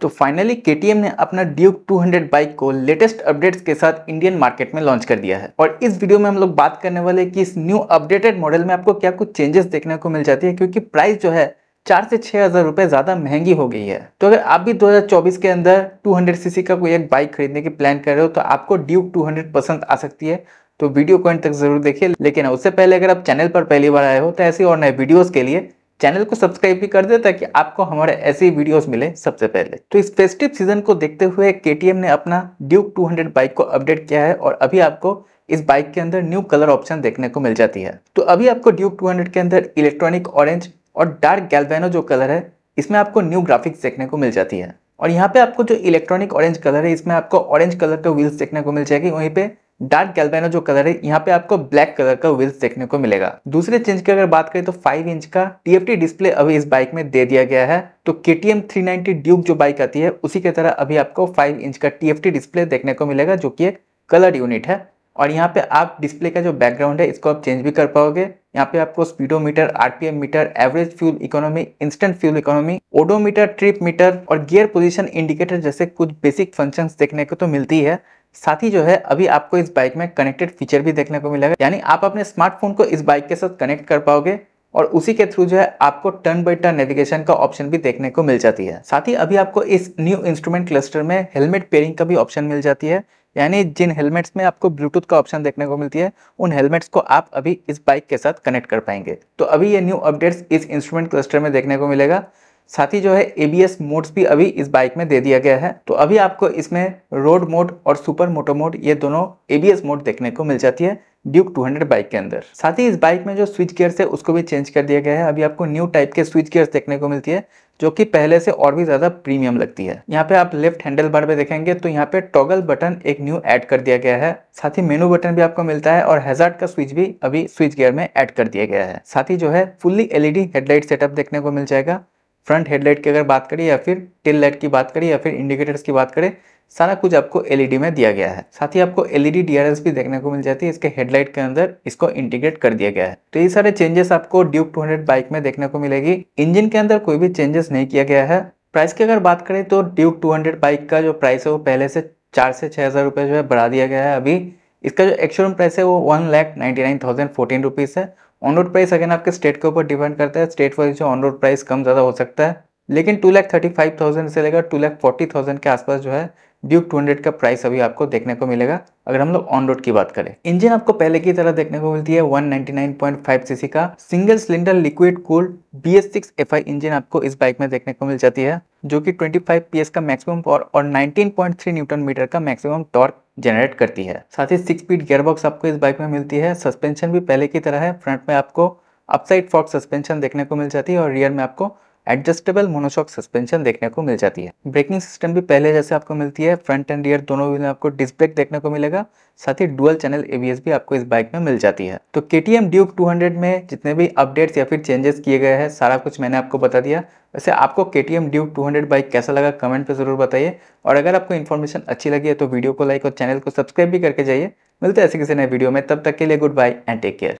तो फाइनली के ने अपना ड्यूक 200 बाइक को लेटेस्ट अपडेट्स के साथ इंडियन मार्केट में लॉन्च कर दिया है और इस वीडियो में हम लोग बात करने वाले कि इस न्यू अपडेटेड मॉडल में आपको क्या कुछ चेंजेस देखने को मिल जाती है क्योंकि प्राइस जो है चार से छह हज़ार रुपए ज़्यादा महंगी हो गई है तो अगर आप भी 2024 के अंदर 200 सीसी का कोई एक बाइक खरीदने की प्लान कर रहे हो तो आपको ड्यूक 200 पसंद आ सकती है तो वीडियो को तक जरूर देखिए लेकिन उससे पहले अगर आप चैनल पर पहली बार आए हो तो ऐसी और नए वीडियोस के लिए चैनल को सब्सक्राइब भी कर दे ताकि आपको हमारे ही वीडियोस मिले सबसे पहले तो इस फेस्टिव सीजन को देखते हुए के ने अपना ड्यूक 200 बाइक को अपडेट किया है और अभी आपको इस बाइक के अंदर न्यू कलर ऑप्शन देखने को मिल जाती है तो अभी आपको ड्यूक 200 के अंदर इलेक्ट्रॉनिक ऑरेंज और डार्क गैल्वेनो जो कलर है इसमें आपको न्यू ग्राफिक्स देखने को मिल जाती है और यहाँ पे आपको जो इलेक्ट्रॉनिक ऑरेंज कलर है इसमें आपको ऑरेंज कलर का व्हील्स देखने को मिल जाएगी वहीं पे डार्क गैल्बेनो जो कलर है यहाँ पे आपको ब्लैक कलर का व्हील्स देखने को मिलेगा दूसरे चेंज की अगर बात करें तो 5 इंच का टीएफटी डिस्प्ले अभी इस बाइक में दे दिया गया है तो K T M three ninety Duke जो बाइक आती है उसी के तरह अभी आपको 5 इंच का टीएफटी डिस्प्ले देखने को मिलेगा जो कि एक कलर यूनिट है और यहाँ पे आप डिस्प्ले का जो बैकग्राउंड है इसको आप चेंज भी कर पाओगे यहाँ पे आपको speedometer RPM meter average fuel economy instant fuel economy odometer trip meter और गियर पोजीशन इंडिकेटर जैसे कुछ बेसिक फंक्शंस देखने को तो मिलती है साथ ही जो है अभी आपको इस बाइक में कनेक्टेड फीचर भी देखने को मिलेगा यानी आप अपने स्मार्टफोन को इस बाइक के साथ कनेक्ट कर पाओगे और उसी के थ्रू जो है आपको टर्न बाई टर्न नेविगेशन का ऑप्शन भी देखने को मिल जाती है साथ ही अभी आपको इस न्यू इंस्ट्रूमेंट क्लस्टर में हेलमेट पेयरिंग का भी ऑप्शन मिल जाती है यानी जिन हेलमेट्स में आपको ब्लूटूथ का ऑप्शन देखने को मिलती है उन हेलमेट्स को आप अभी इस बाइक के साथ कनेक्ट कर पाएंगे तो अभी ये न्यू अपडेट्स इस इंस्ट्रूमेंट क्लस्टर में देखने को मिलेगा साथ ही जो है एबीएस मोड्स भी अभी इस बाइक में दे दिया गया है तो अभी आपको इसमें रोड मोड और सुपर मोटो मोड ये दोनों एबीएस मोड देखने को मिल जाती है ड्यूक 200 बाइक के अंदर साथ ही इस बाइक में जो स्विच गियर्स है उसको भी चेंज कर दिया गया है अभी आपको न्यू टाइप के स्विच गियर्स देखने को मिलती है जो कि पहले से और भी ज़्यादा प्रीमियम लगती है यहाँ पे आप लेफ्ट हैंडल बार पे देखेंगे तो यहाँ पे टॉगल बटन एक न्यू ऐड कर दिया गया है साथ ही मेनू बटन भी आपको मिलता है और हेजार्ड का स्विच भी अभी स्विच गियर में ऐड कर दिया गया है साथ ही जो है फुल्ली एलईडी हेडलाइट सेटअप देखने को मिल जाएगा फ्रंट हेडलाइट की अगर बात करें या फिर टेल लाइट की बात करें या फिर इंडिकेटर्स की बात करें सारा कुछ आपको एलईडी में दिया गया है साथ ही आपको एलईडी डीआरएस भी देखने को मिल जाती है इसके हेडलाइट के अंदर इसको इंटीग्रेट कर दिया गया है तो ये सारे चेंजेस आपको ड्यूक 200 बाइक में देखने को मिलेगी इंजन के अंदर कोई भी चेंजेस नहीं किया गया है प्राइस की अगर बात करें तो ड्यूक टू बाइक का जो प्राइस है वो पहले से चार से छह हज़ार रुपये जो है बढ़ा दिया गया है अभी इसका जो एक्चुअल प्राइस है वो one lakh ninety nine thousand fourteen rupees है ऑन रोड प्राइस अगेन आपके स्टेट के ऊपर डिपेंड करता है स्टेट वाइज जो ऑन रोड प्राइस कम ज़्यादा हो सकता है लेकिन two lakh thirty five thousand से लेकर टू लैख फोर्टी थाउजेंड के आसपास जो है ड्यूक टू हंड्रेड का प्राइस अभी आपको देखने को मिलेगा अगर हम लोग ऑन रोड की बात करें इंजन आपको पहले की तरह देखने को मिलती है one nine point five CC का single cylinder liquid cooled B S six F I engine आपको इस बाइक में देखने को मिल जाती है जो कि 25 पीएस का मैक्सिमम पावर और 19.3 न्यूटन मीटर का मैक्सिमम टॉर्क जनरेट करती है साथ ही सिक्स स्पीड गेयरबॉक्स आपको इस बाइक में मिलती है सस्पेंशन भी पहले की तरह है फ्रंट में आपको अपसाइड फॉक्स सस्पेंशन देखने को मिल जाती है और रियर में आपको एडजस्टेबल मोनोशॉक सस्पेंशन देखने को मिल जाती है ब्रेकिंग सिस्टम भी पहले जैसे आपको मिलती है फ्रंट एंड रियर दोनों में आपको डिस्क ब्रेक देखने को मिलेगा साथ ही डुअल चैनल एबीएस भी आपको इस बाइक में मिल जाती है तो के ड्यूक हंड्रेड में जितने भी अपडेट्स या फिर चेंजेस किए गए हैं सारा कुछ मैंने आपको बता दिया वैसे आपको K T M Duke two hundred bike कैसा लगा कमेंट पर ज़रूर बताइए और अगर आपको इन्फॉर्मेशन अच्छी लगी है तो वीडियो को लाइक और चैनल को सब्सक्राइब भी करके जाइए मिलते हैं ऐसे किसी नए वीडियो में तब तक के लिए good bye and take care